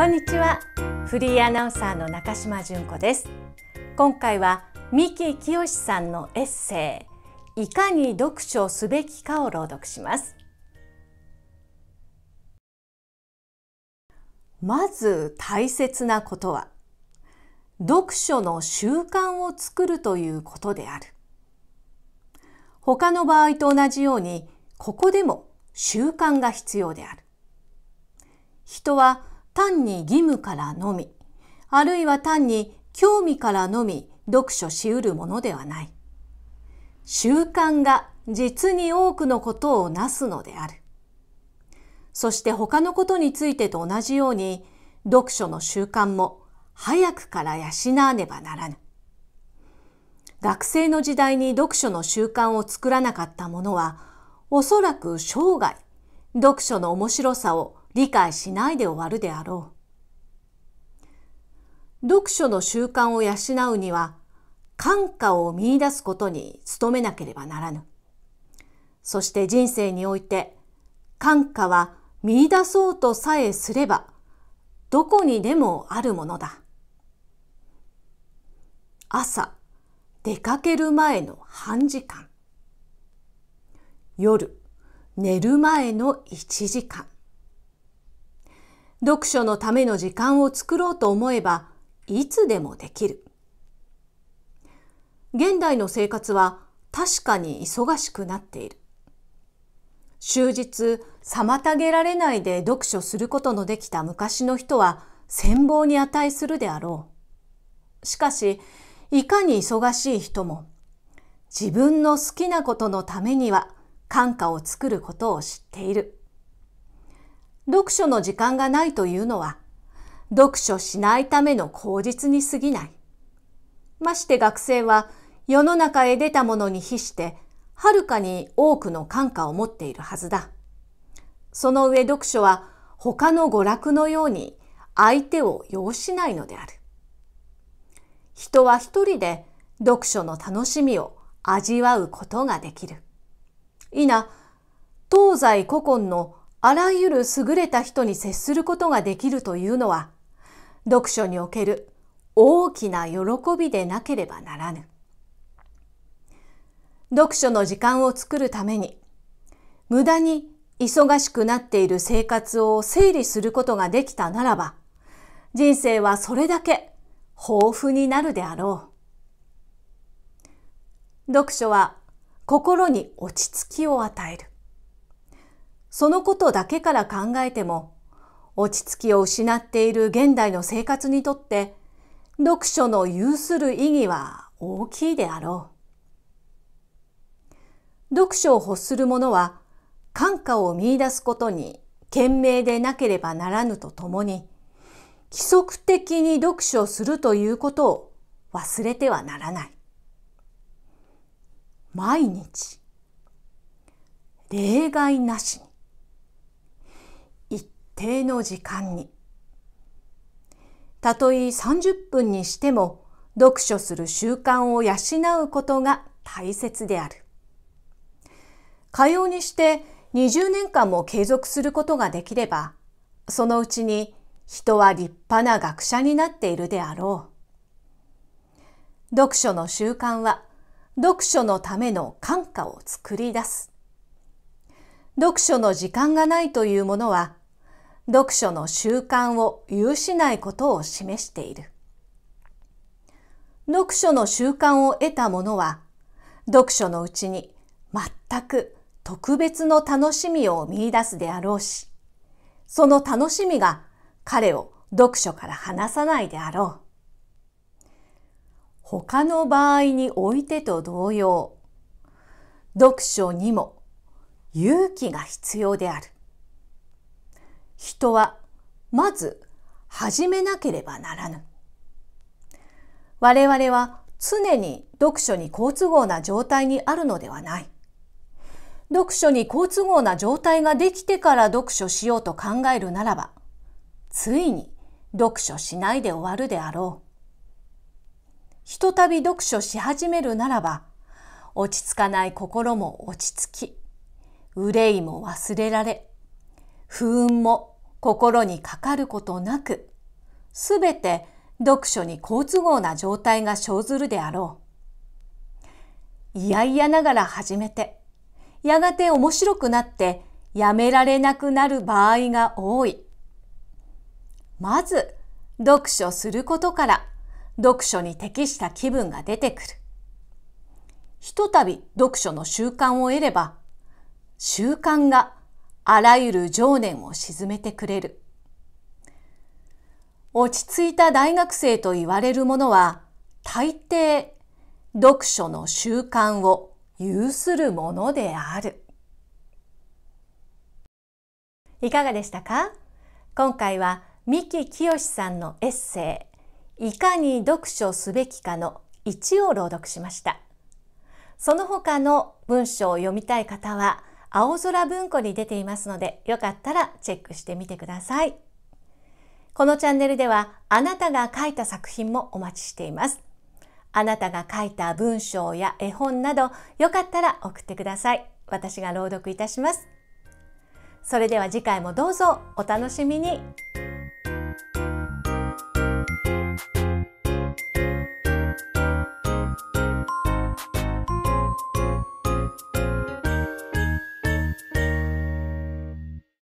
こんにちはフリーアナウンサーの中島純子です今回は三木清さんのエッセイいかに読書すべきかを朗読しますまず大切なことは読書の習慣を作るということである他の場合と同じようにここでも習慣が必要である人は単に義務からのみ、あるいは単に興味からのみ読書しうるものではない。習慣が実に多くのことをなすのである。そして他のことについてと同じように、読書の習慣も早くから養わねばならぬ。学生の時代に読書の習慣を作らなかった者は、おそらく生涯、読書の面白さを理解しないで終わるであろう。読書の習慣を養うには、感化を見出すことに努めなければならぬ。そして人生において、感化は見出そうとさえすれば、どこにでもあるものだ。朝、出かける前の半時間。夜、寝る前の1時間。読書のための時間を作ろうと思えばいつでもできる。現代の生活は確かに忙しくなっている。終日妨げられないで読書することのできた昔の人は羨望に値するであろう。しかし、いかに忙しい人も自分の好きなことのためには感化を作ることを知っている。読書の時間がないというのは、読書しないための口実に過ぎない。まして学生は世の中へ出たものに比して、はるかに多くの感化を持っているはずだ。その上読書は他の娯楽のように相手を要しないのである。人は一人で読書の楽しみを味わうことができる。いな、東西古今のあらゆる優れた人に接することができるというのは、読書における大きな喜びでなければならぬ。読書の時間を作るために、無駄に忙しくなっている生活を整理することができたならば、人生はそれだけ豊富になるであろう。読書は心に落ち着きを与える。そのことだけから考えても、落ち着きを失っている現代の生活にとって、読書の有する意義は大きいであろう。読書を欲する者は、感化を見出すことに賢明でなければならぬとともに、規則的に読書するということを忘れてはならない。毎日、例外なしに。定の時間に。たとえ30分にしても読書する習慣を養うことが大切である。かようにして20年間も継続することができれば、そのうちに人は立派な学者になっているであろう。読書の習慣は読書のための感化を作り出す。読書の時間がないというものは読書の習慣を有しないことを示している。読書の習慣を得た者は、読書のうちに全く特別の楽しみを見出すであろうし、その楽しみが彼を読書から離さないであろう。他の場合においてと同様、読書にも勇気が必要である。人はまず始めなければならぬ。我々は常に読書に好都合な状態にあるのではない。読書に好都合な状態ができてから読書しようと考えるならば、ついに読書しないで終わるであろう。ひとたび読書し始めるならば、落ち着かない心も落ち着き、憂いも忘れられ、不運も心にかかることなく、すべて読書に好都合な状態が生ずるであろう。いやいやながら始めて、やがて面白くなってやめられなくなる場合が多い。まず、読書することから読書に適した気分が出てくる。ひとたび読書の習慣を得れば、習慣があらゆる情念を沈めてくれる。落ち着いた大学生と言われるものは、大抵読書の習慣を有するものである。いかがでしたか今回は三木清さんのエッセイ「いかに読書すべきか」の1を朗読しました。その他の文章を読みたい方は青空文庫に出ていますので、よかったらチェックしてみてください。このチャンネルでは、あなたが書いた作品もお待ちしています。あなたが書いた文章や絵本など、よかったら送ってください。私が朗読いたします。それでは次回もどうぞお楽しみに。